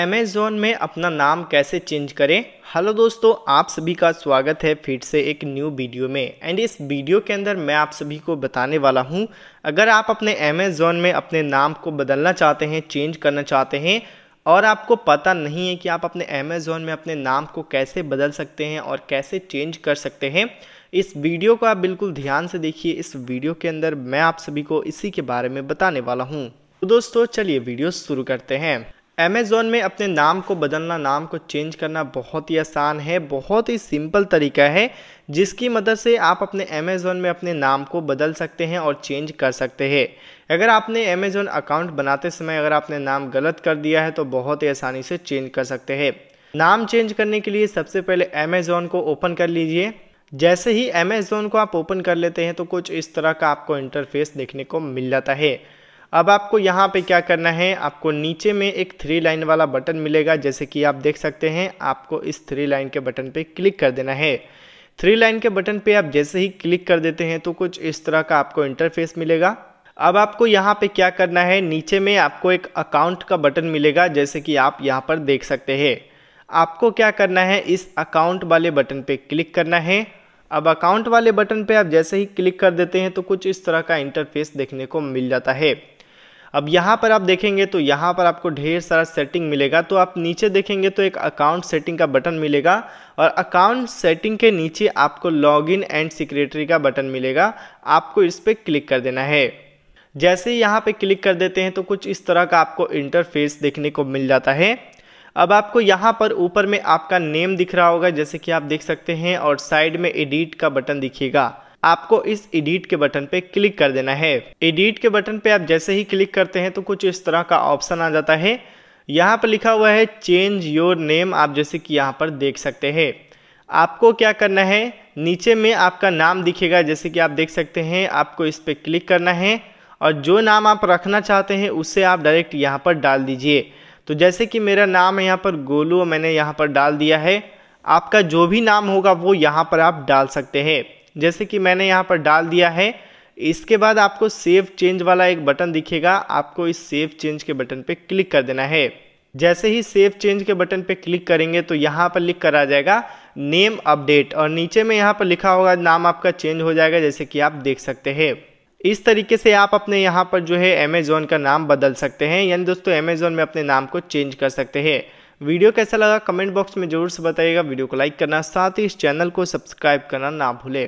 Amazon में अपना नाम कैसे चेंज करें हेलो दोस्तों आप सभी का स्वागत है फिर से एक न्यू वीडियो में एंड इस वीडियो के अंदर मैं आप सभी को बताने वाला हूं अगर आप अपने अमेज़ोन में अपने नाम को बदलना चाहते हैं चेंज करना चाहते हैं और आपको पता नहीं है कि आप अपने अमेज़ोन में अपने नाम को कैसे बदल सकते हैं और कैसे चेंज कर सकते हैं इस वीडियो को आप बिल्कुल ध्यान से देखिए इस वीडियो के अंदर मैं आप सभी को इसी के बारे में बताने वाला हूँ तो दोस्तों चलिए वीडियो शुरू करते हैं अमेज़ोन में अपने नाम को बदलना नाम को चेंज करना बहुत ही आसान है बहुत ही सिंपल तरीका है जिसकी मदद से आप अपने अमेज़ोन में अपने नाम को बदल सकते हैं और चेंज कर सकते हैं अगर आपने अमेज़ोन अकाउंट बनाते समय अगर आपने नाम गलत कर दिया है तो बहुत ही आसानी से चेंज कर सकते हैं नाम चेंज करने के लिए सबसे पहले अमेज़ोन को ओपन कर लीजिए जैसे ही अमेज़ोन को आप ओपन कर लेते हैं तो कुछ इस तरह का आपको इंटरफेस देखने को मिल जाता है अब आपको यहाँ पे क्या करना है आपको नीचे में एक थ्री लाइन वाला बटन मिलेगा जैसे कि आप देख सकते हैं आपको इस थ्री लाइन के बटन पे क्लिक कर देना है थ्री लाइन के बटन पे आप जैसे ही क्लिक कर देते हैं तो कुछ इस तरह का आपको इंटरफेस मिलेगा अब आपको यहाँ पे क्या करना है नीचे में आपको एक अकाउंट का बटन मिलेगा जैसे कि आप यहाँ पर देख सकते हैं आपको क्या करना है इस अकाउंट वाले बटन पे क्लिक करना है अब अकाउंट वाले बटन पे आप जैसे ही क्लिक कर देते हैं तो कुछ इस तरह का इंटरफेस देखने को मिल जाता है अब यहाँ पर आप देखेंगे तो यहाँ पर आपको ढेर सारा सेटिंग मिलेगा तो आप नीचे देखेंगे तो एक अकाउंट सेटिंग का बटन मिलेगा और अकाउंट सेटिंग के नीचे आपको लॉगिन एंड सिक्रेटरी का बटन मिलेगा आपको इस पर क्लिक कर देना है जैसे ही यहाँ पर क्लिक कर देते हैं तो कुछ इस तरह का आपको इंटरफेस देखने को मिल जाता है अब आपको यहाँ पर ऊपर में आपका नेम दिख रहा होगा जैसे कि आप देख सकते हैं और साइड में एडिट का बटन दिखेगा आपको इस एडिट के बटन पे क्लिक कर देना है एडिट के बटन पे आप जैसे ही क्लिक करते हैं तो कुछ इस तरह का ऑप्शन आ जाता है यहाँ पर लिखा हुआ है चेंज योर नेम आप जैसे कि यहाँ पर देख सकते हैं आपको क्या करना है नीचे में आपका नाम दिखेगा जैसे कि आप देख सकते हैं आपको इस पर क्लिक करना है और जो नाम आप रखना चाहते हैं उसे आप डायरेक्ट यहाँ पर डाल दीजिए तो जैसे कि मेरा नाम है यहाँ पर गोलू मैंने यहाँ पर डाल दिया है आपका जो भी नाम होगा वो यहाँ पर आप डाल सकते हैं जैसे कि मैंने यहाँ पर डाल दिया है इसके बाद आपको सेव चेंज वाला एक बटन दिखेगा आपको इस सेव चेंज के बटन पर क्लिक कर देना है जैसे ही सेव चेंज के बटन पर क्लिक करेंगे तो यहाँ पर लिख कर आ जाएगा नेम अपडेट और नीचे में यहाँ पर लिखा होगा नाम आपका चेंज हो जाएगा जैसे कि आप देख सकते हैं इस तरीके से आप अपने यहाँ पर जो है अमेजोन का नाम बदल सकते हैं यानी दोस्तों अमेजोन में अपने नाम को चेंज कर सकते हैं वीडियो कैसा लगा कमेंट बॉक्स में जरूर से बताइएगा वीडियो को लाइक करना साथ ही इस चैनल को सब्सक्राइब करना ना भूलें